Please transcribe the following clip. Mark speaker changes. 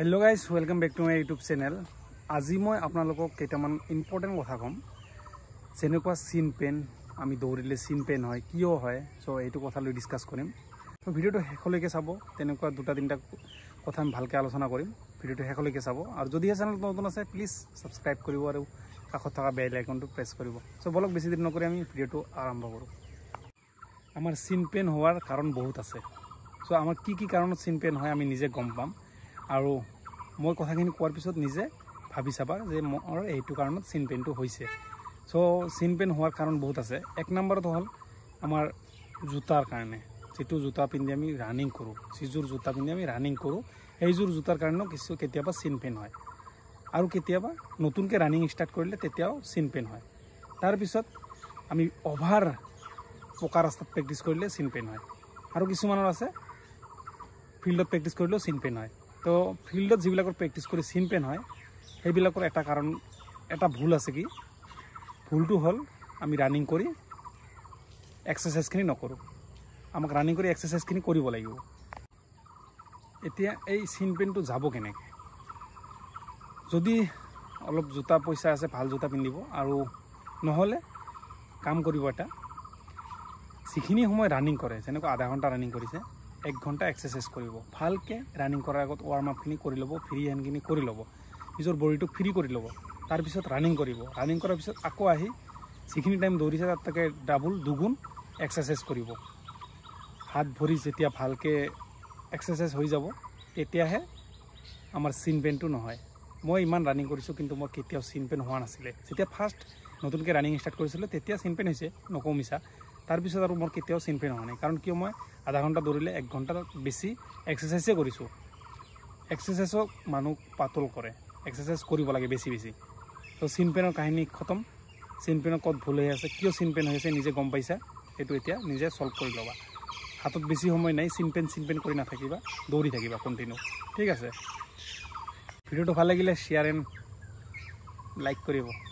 Speaker 1: hello' guys welcome back to my YouTube channel আজি মই আপোনালোকক কেইটামান ইম্পৰ্টেণ্ট কথা ক'ম যেনেকুৱা চিন পেইন আমি দৌৰিলে চিন পেইন হয় কিয় হয় চ' এইটো কথা লৈ ডিছকাছ কৰিম চ' ভিডিঅ'টো শেষলৈকে চাব তেনেকুৱা দুটা তিনিটা কথা আমি ভালকৈ আলোচনা কৰিম ভিডিঅ'টো শেষলৈকে চাব আৰু যদিহে চেনেলটো নতুন আছে প্লিজ ছাবস্ক্ৰাইব কৰিব আৰু কাষত থকা বেল আইকনটো প্ৰেছ কৰিব চ' বলক বেছি দেৰি নকৰি আমি ভিডিঅ'টো আৰম্ভ কৰোঁ আমাৰ চিন পেইন হোৱাৰ কাৰণ বহুত আছে চ' আমাৰ কি কি কাৰণত চিন পেইন হয় আমি নিজে গম পাম আৰু মই কথাখিনি কোৱাৰ পিছত নিজে ভাবি চাবা যে মোৰ এইটো কাৰণত চিন পেইনটো হৈছে চ' চিন পেইন হোৱাৰ কাৰণ বহুত আছে এক নম্বৰত হ'ল আমাৰ জোতাৰ কাৰণে যিটো জোতা পিন্ধি আমি ৰানিং কৰোঁ যিযোৰ জোতা পিন্ধি আমি ৰানিং কৰোঁ সেইযোৰ জোতাৰ কাৰণেও কিছু কেতিয়াবা চিন পেইন হয় আৰু কেতিয়াবা নতুনকৈ ৰানিং ষ্টাৰ্ট কৰিলে তেতিয়াও চিন পেইন হয় তাৰপিছত আমি অভাৰ পকা ৰাস্তাত প্ৰেক্টিছ কৰিলে চিন পেইন হয় আৰু কিছুমানৰ আছে ফিল্ডত প্ৰেক্টিছ কৰিলেও চিন পেইন হয় তো ফিল্ডত যিবিলাকৰ প্ৰেক্টিচ কৰি চিন পেন হয় সেইবিলাকৰ এটা কাৰণ এটা ভুল আছে কি ভুলটো হ'ল আমি ৰানিং কৰি এক্সাৰচাইজখিনি নকৰোঁ আমাক ৰানিং কৰি এক্সাৰচাইজখিনি কৰিব লাগিব এতিয়া এই চিন পেনটো যাব কেনেকৈ যদি অলপ জোতা পইচা আছে ভাল জোতা পিন্ধিব আৰু নহ'লে কাম কৰিব এটা যিখিনি সময় ৰানিং কৰে যেনেকুৱা আধা ঘণ্টা ৰানিং কৰিছে এক ঘণ্টা এক্সাৰচাইজ কৰিব ভালকৈ ৰানিং কৰাৰ আগত ৱাৰ্ম আপখিনি কৰি ল'ব ফ্ৰী হেণ্ডখিনি কৰি ল'ব নিজৰ বডিটো ফ্ৰী কৰি ল'ব তাৰপিছত ৰানিং কৰিব ৰানিং কৰাৰ পিছত আকৌ আহি যিখিনি টাইম দৌৰিছে তাত তাকে ডাবল দুগুণ এক্সাৰচাইজ কৰিব হাত ভৰি যেতিয়া ভালকৈ এক্সাৰচাইজ হৈ যাব তেতিয়াহে আমাৰ চিন পেইনটো নহয় মই ইমান ৰানিং কৰিছোঁ কিন্তু মই কেতিয়াও চিন পেইন হোৱা নাছিলে যেতিয়া ফাৰ্ষ্ট নতুনকৈ ৰানিং ষ্টাৰ্ট কৰিছিলোঁ তেতিয়া চিন পেইন হৈছে নকওঁ মিছা তাৰপিছত আৰু মোৰ কেতিয়াও চিন্তি নহয় কাৰণ কিয় মই আধা ঘণ্টা দৌৰিলে এক ঘণ্টা বেছি এক্সাৰচাইজে কৰিছোঁ এক্সাৰচাইজক মানুহ পাতল কৰে এক্সাৰচাইজ কৰিব লাগে বেছি বেছি তো চিনপেনৰ কাহিনী খতম চিনপেনৰ ক'ত ভুল হৈ আছে কিয় চিনপেন হৈ আছে নিজে গম পাইছা সেইটো এতিয়া নিজে ছল্ভ কৰি ল'বা হাতত বেছি সময় নাই চিনপেন চিনপেন কৰি নাথাকিবা দৌৰি থাকিবা কণ্টিনিউ ঠিক আছে ভিডিঅ'টো ভাল লাগিলে শ্বেয়াৰ এণ্ড লাইক কৰিব